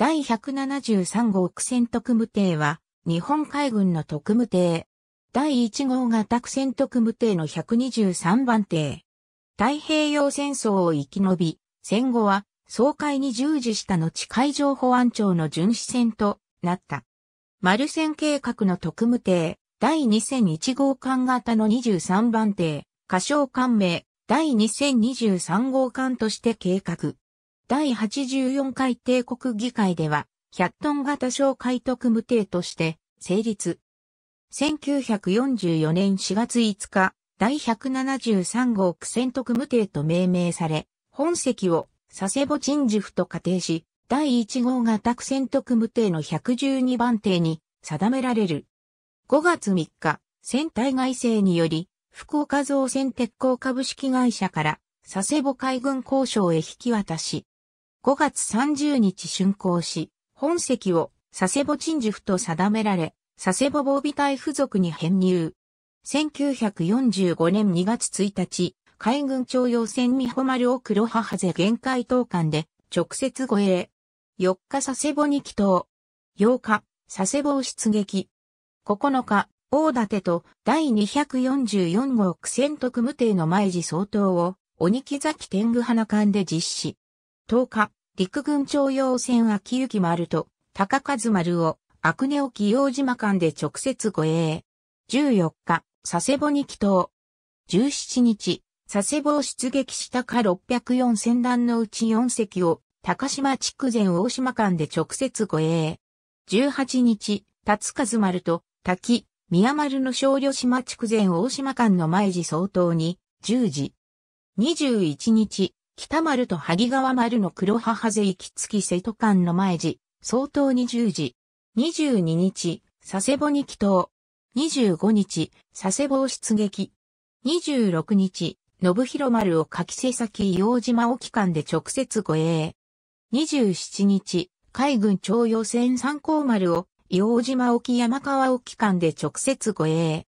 第173号苦戦特務艇は、日本海軍の特務艇。第1号型苦戦特務艇の123番艇。太平洋戦争を生き延び、戦後は、総会に従事した後海上保安庁の巡視船となった。丸船計画の特務艇、第2001号艦型の23番艇、仮称艦名、第2023号艦として計画。第84回帝国議会では、100トン型小海徳無帝として成立。1944年4月5日、第173号苦戦特無帝と命名され、本籍を佐世保陳事府と仮定し、第1号型苦戦特無帝の112番帝に定められる。5月3日、船体外政により、福岡造船鉄鋼株式会社から佐世保海軍交渉へ引き渡し、5月30日竣工し、本籍を佐世保鎮守府と定められ、佐世保防備隊付属に編入。1945年2月1日、海軍徴用船美保丸を黒母瀬限界投艦で直接護衛。4日佐世保に帰島。8日、佐世保を出撃。9日、大館と第244号苦戦特務艇の前時総統を鬼木崎天狗花艦で実施。10日、陸軍徴用船秋行丸と高和丸をアクネ沖洋島間で直接護衛。14日、佐世保に帰島。17日、佐世保を出撃したか604船団のうち4隻を高島筑前大島間で直接護衛。18日、辰和丸と滝、宮丸の小旅島地前大島間の毎時総統に、10時。21日、北丸と萩川丸の黒母勢行き着き瀬戸間の前時、相当20時。22日、佐世保に祈祷。25日、佐世保を出撃。26日、信広丸を柿瀬崎伊王島沖間で直接護衛。27日、海軍徴用船三光丸を伊王島沖山川沖間で直接護衛。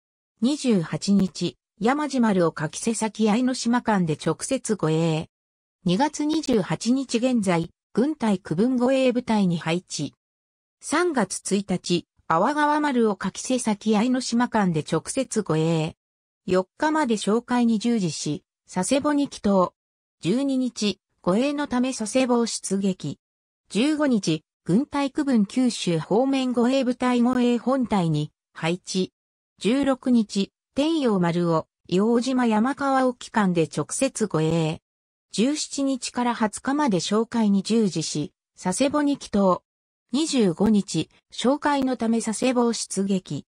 28日、山地丸を柿瀬崎愛の島間で直接護衛。2月28日現在、軍隊区分護衛部隊に配置。3月1日、阿波川丸を柿瀬先愛の島間で直接護衛。4日まで紹介に従事し、佐世保に帰祷。12日、護衛のため佐世保を出撃。15日、軍隊区分九州方面護衛部隊護衛本隊に配置。16日、天陽丸を、洋島山川沖間で直接護衛。17日から20日まで紹介に従事し、佐世保に帰投。25日、紹介のため佐世保を出撃。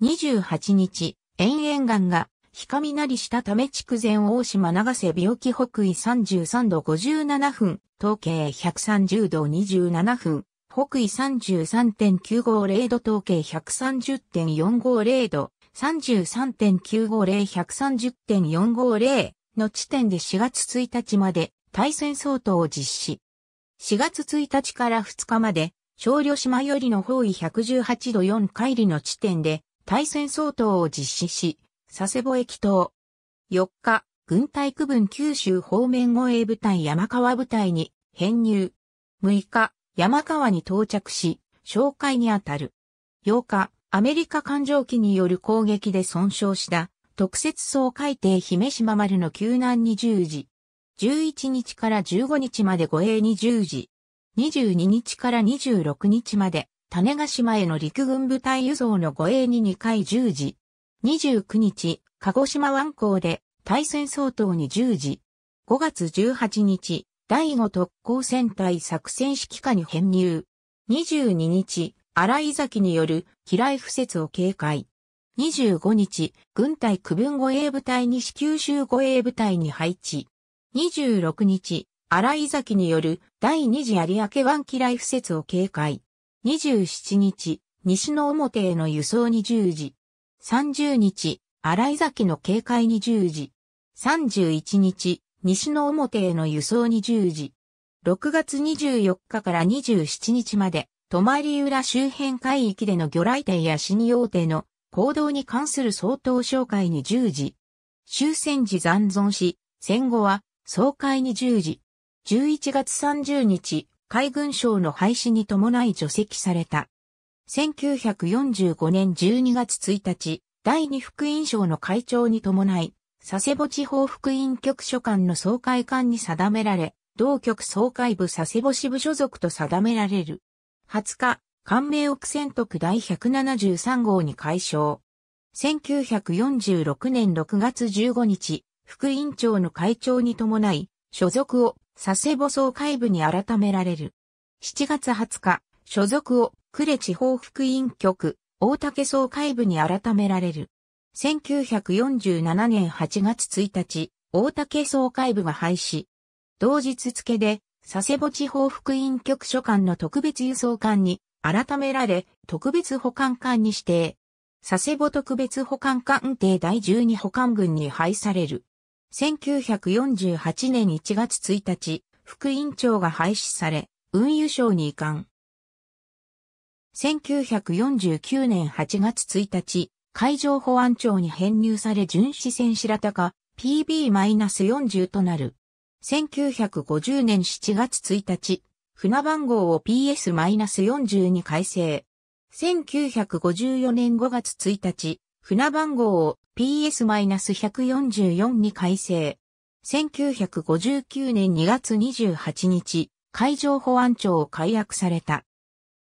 28日、延々岩が、光なりしたため筑前大島長瀬病気北緯33度57分、統計130度27分、北緯33.950度統計130.450度、33.950、130.450、の地点で4月1日まで対戦相当を実施。4月1日から2日まで、小旅島よりの方位118度4海里の地点で対戦相当を実施し、佐世保駅等。4日、軍隊区分九州方面護衛部隊山川部隊に編入。6日、山川に到着し、紹介にあたる。8日、アメリカ艦上機による攻撃で損傷した特設総海底姫島丸の救難に10時。11日から15日まで護衛に10時。22日から26日まで、種ヶ島への陸軍部隊輸送の護衛に2回10時。29日、鹿児島湾港で、対戦相当に10時。5月18日、第5特攻戦隊作戦指揮下に編入。22日、荒井崎による、機雷不説を警戒。25日、軍隊区分護衛部隊西九州護衛部隊に配置。26日、荒井崎による第2次有明湾機雷敷設を警戒。27日、西の表への輸送に従事。30日、荒井崎の警戒に従事。31日、西の表への輸送に従事。6月24日から27日まで、泊浦周辺海域での魚雷艇や死に用艇の行動に関する総統紹介に従事。終戦時残存し、戦後は総会に従事。11月30日、海軍省の廃止に伴い除籍された。1945年12月1日、第二福音省の会長に伴い、佐世保地方福音局所管の総会館に定められ、同局総会部佐世保支部所属と定められる。20日、官名億千徳第173号に改称。1946年6月15日、副委員長の会長に伴い、所属を佐世保総会部に改められる。7月20日、所属を呉地方副委員局、大竹総会部に改められる。1947年8月1日、大竹総会部が廃止。同日付で、佐世保地方副委員局所管の特別輸送官に改められ、特別保管官に指定。佐世保特別保管官定第12保管軍に配される。1948年1月1日、副委員長が廃止され、運輸省に移管。1949年8月1日、海上保安庁に編入され巡視船白鷹 PB-40 となる。1950年7月1日、船番号を PS-40 に改正。1954年5月1日、船番号を PS-144 に改正。1959年2月28日、海上保安庁を解約された。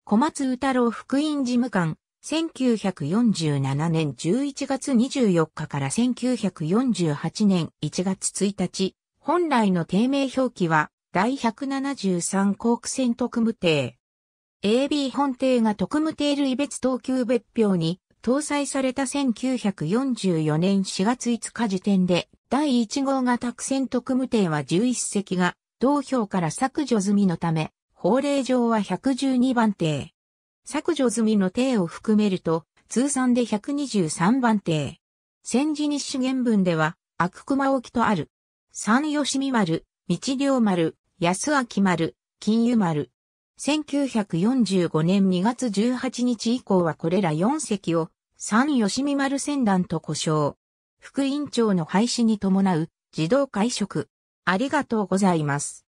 小松宇太郎福院事務官、1947年11月24日から1948年1月1日、本来の定名表記は第173航空船特務艇。AB 本艇が特務艇類別等級別表に搭載された1944年4月5日時点で第1号型苦戦特務艇は11隻が同票から削除済みのため、法令上は112番艇。削除済みの艇を含めると通算で123番艇。戦時日誌原文では悪熊沖とある。三吉見丸、道良丸、安明丸、金融丸。1945年2月18日以降はこれら4隻を、三吉見丸船団と呼称。副委員長の廃止に伴う、自動会食。ありがとうございます。